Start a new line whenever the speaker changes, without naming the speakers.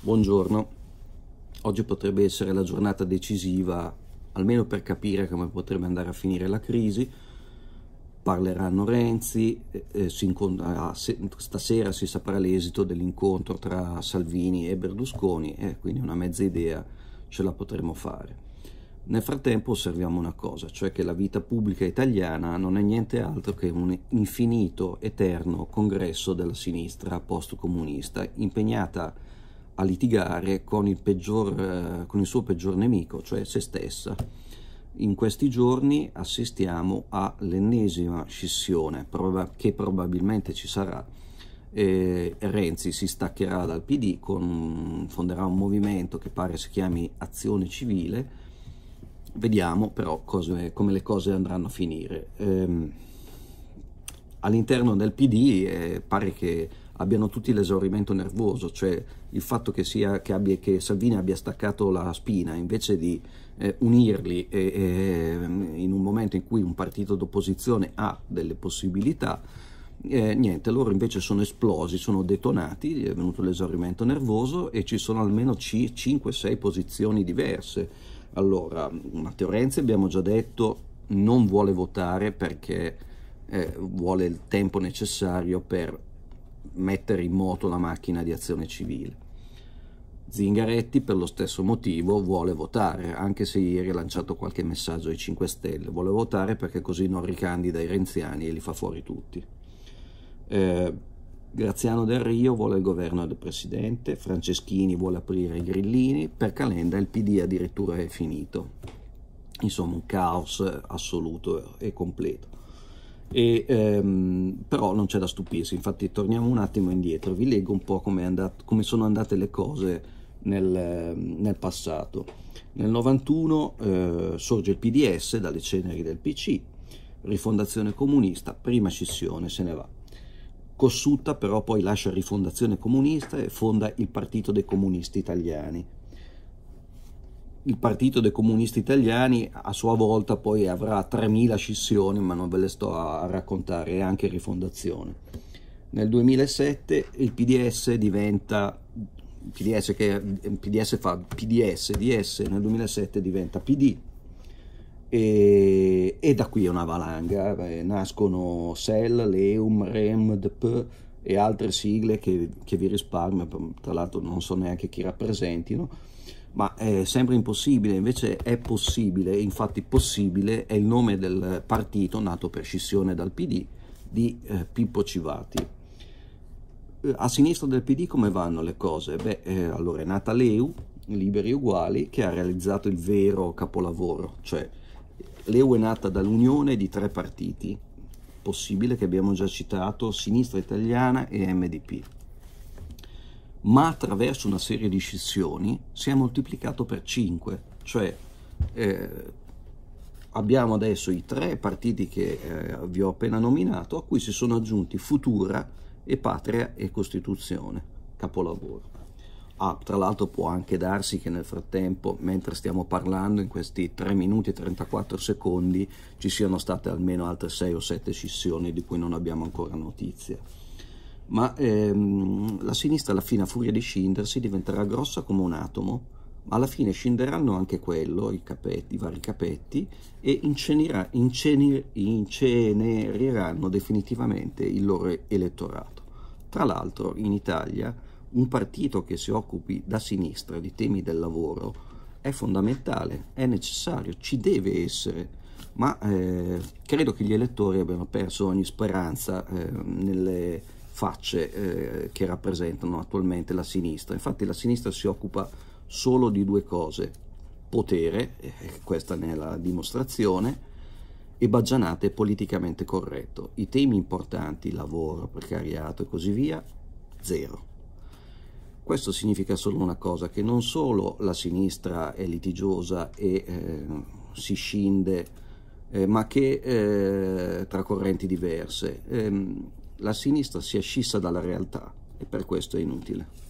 Buongiorno, oggi potrebbe essere la giornata decisiva almeno per capire come potrebbe andare a finire la crisi. Parleranno Renzi, eh, eh si incontra, ah, stasera si saprà l'esito dell'incontro tra Salvini e Berlusconi e eh, quindi una mezza idea ce la potremo fare. Nel frattempo osserviamo una cosa, cioè che la vita pubblica italiana non è niente altro che un infinito, eterno congresso della sinistra post-comunista impegnata a litigare con il, peggior, eh, con il suo peggior nemico, cioè se stessa. In questi giorni assistiamo all'ennesima scissione che probabilmente ci sarà. E eh, Renzi si staccherà dal PD, con, fonderà un movimento che pare si chiami Azione Civile. Vediamo però cose, come le cose andranno a finire. Ehm, all'interno del PD eh, pare che abbiano tutti l'esaurimento nervoso, cioè il fatto che, sia, che, abbia, che Salvini abbia staccato la spina invece di eh, unirli e, e, eh, in un momento in cui un partito d'opposizione ha delle possibilità, eh, niente, loro invece sono esplosi, sono detonati, è venuto l'esaurimento nervoso e ci sono almeno 5-6 posizioni diverse. Allora, Matteo Renzi abbiamo già detto non vuole votare perché eh, vuole il tempo necessario per mettere in moto la macchina di azione civile. Zingaretti per lo stesso motivo vuole votare, anche se ieri ha lanciato qualche messaggio ai 5 Stelle, vuole votare perché così non ricandida i renziani e li fa fuori tutti. Eh, Graziano Del Rio vuole il governo del Presidente, Franceschini vuole aprire i grillini, per Calenda il PD addirittura è finito. Insomma un caos assoluto e completo. E, ehm, però non c'è da stupirsi, infatti torniamo un attimo indietro, vi leggo un po' come, andat- come sono andate le cose nel, nel passato. Nel 91 eh, sorge il PDS dalle ceneri del PC, rifondazione comunista, prima scissione, se ne va. Cossutta però poi lascia rifondazione comunista e fonda il Partito dei Comunisti Italiani, il partito dei comunisti italiani a sua volta poi avrà 3.000 scissioni, ma non ve le sto a raccontare, e anche rifondazione. Nel 2007 il PDS diventa PDS, che, PDS fa PDS, DS, nel 2007 diventa PD e, e da qui è una valanga, eh, nascono SEL, LEUM, REM, DP e altre sigle che, che vi risparmio, tra l'altro non so neanche chi rappresentino ma è sempre impossibile, invece è possibile, infatti possibile è il nome del partito nato per scissione dal PD di eh, Pippo Civati. Eh, a sinistra del PD come vanno le cose? Beh, eh, allora è nata l'EU, Liberi Uguali, che ha realizzato il vero capolavoro, cioè l'EU è nata dall'unione di tre partiti, possibile che abbiamo già citato, Sinistra Italiana e MDP ma attraverso una serie di scissioni si è moltiplicato per 5, cioè eh, abbiamo adesso i tre partiti che eh, vi ho appena nominato, a cui si sono aggiunti Futura e Patria e Costituzione, capolavoro. Ah, tra l'altro può anche darsi che nel frattempo, mentre stiamo parlando, in questi 3 minuti e 34 secondi, ci siano state almeno altre 6 o 7 scissioni di cui non abbiamo ancora notizia. Ma ehm, la sinistra alla fine a furia di scindersi diventerà grossa come un atomo, ma alla fine scenderanno anche quello, i, capetti, i vari capetti, e incenir, inceneriranno definitivamente il loro elettorato. Tra l'altro in Italia un partito che si occupi da sinistra di temi del lavoro è fondamentale, è necessario, ci deve essere, ma eh, credo che gli elettori abbiano perso ogni speranza eh, nelle facce eh, che rappresentano attualmente la sinistra. Infatti la sinistra si occupa solo di due cose, potere, eh, questa ne è la dimostrazione, e baggianate politicamente corretto. I temi importanti, lavoro, precariato e così via, zero. Questo significa solo una cosa, che non solo la sinistra è litigiosa e eh, si scinde, eh, ma che eh, tra correnti diverse. Ehm, la sinistra si è scissa dalla realtà e per questo è inutile.